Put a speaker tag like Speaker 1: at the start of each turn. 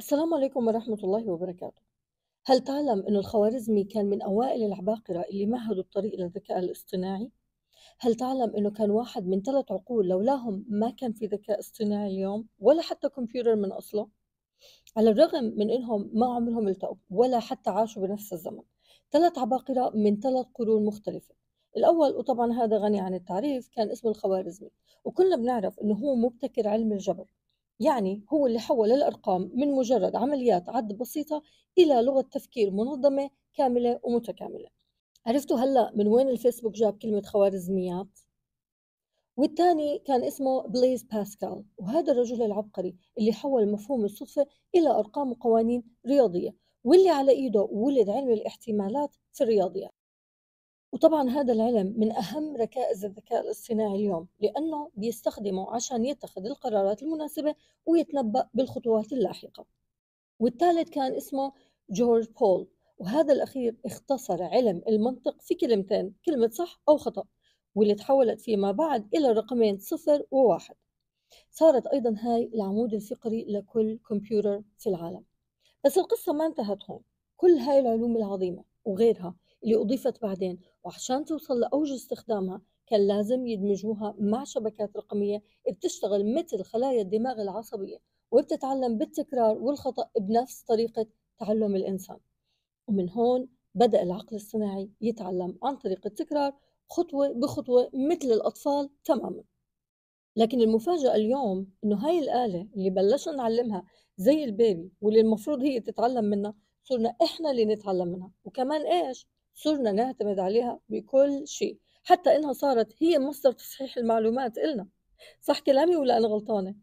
Speaker 1: السلام عليكم ورحمة الله وبركاته هل تعلم أن الخوارزمي كان من أوائل العباقرة اللي مهدوا الطريق للذكاء الاصطناعي؟ هل تعلم أنه كان واحد من ثلاث عقول لولاهم ما كان في ذكاء اصطناعي اليوم ولا حتى كمبيوتر من أصله؟ على الرغم من أنهم ما عمرهم التقوا ولا حتى عاشوا بنفس الزمن ثلاث عباقرة من ثلاث قرون مختلفة الأول وطبعا هذا غني عن التعريف كان اسمه الخوارزمي وكلنا بنعرف أنه هو مبتكر علم الجبر يعني هو اللي حول الأرقام من مجرد عمليات عد بسيطة إلى لغة تفكير منظمة كاملة ومتكاملة عرفتوا هلأ من وين الفيسبوك جاب كلمة خوارزميات؟ والثاني كان اسمه بليز باسكال وهذا الرجل العبقري اللي حول مفهوم الصدفة إلى أرقام وقوانين رياضية واللي على إيده ولد علم الاحتمالات في الرياضيات وطبعا هذا العلم من أهم ركائز الذكاء الاصطناعي اليوم لأنه بيستخدمه عشان يتخذ القرارات المناسبة ويتنبأ بالخطوات اللاحقة والثالث كان اسمه جورج بول وهذا الأخير اختصر علم المنطق في كلمتين كلمة صح أو خطأ واللي تحولت فيما بعد إلى الرقمين صفر وواحد صارت أيضا هاي العمود الفقري لكل كمبيوتر في العالم بس القصة ما انتهت هون كل هاي العلوم العظيمة وغيرها اللي أضيفت بعدين وعشان توصل لأوج استخدامها كان لازم يدمجوها مع شبكات رقمية بتشتغل مثل خلايا الدماغ العصبية وبتتعلم بالتكرار والخطأ بنفس طريقة تعلم الإنسان ومن هون بدأ العقل الصناعي يتعلم عن طريق التكرار خطوة بخطوة مثل الأطفال تماما لكن المفاجأة اليوم إنه هاي الآلة اللي بلشنا نعلمها زي البيبي واللي المفروض هي تتعلم منها صرنا إحنا اللي نتعلم منها وكمان إيش صرنا نعتمد عليها بكل شيء حتى إنها صارت هي مصدر تصحيح المعلومات إلنا صح كلامي ولا أنا غلطانة؟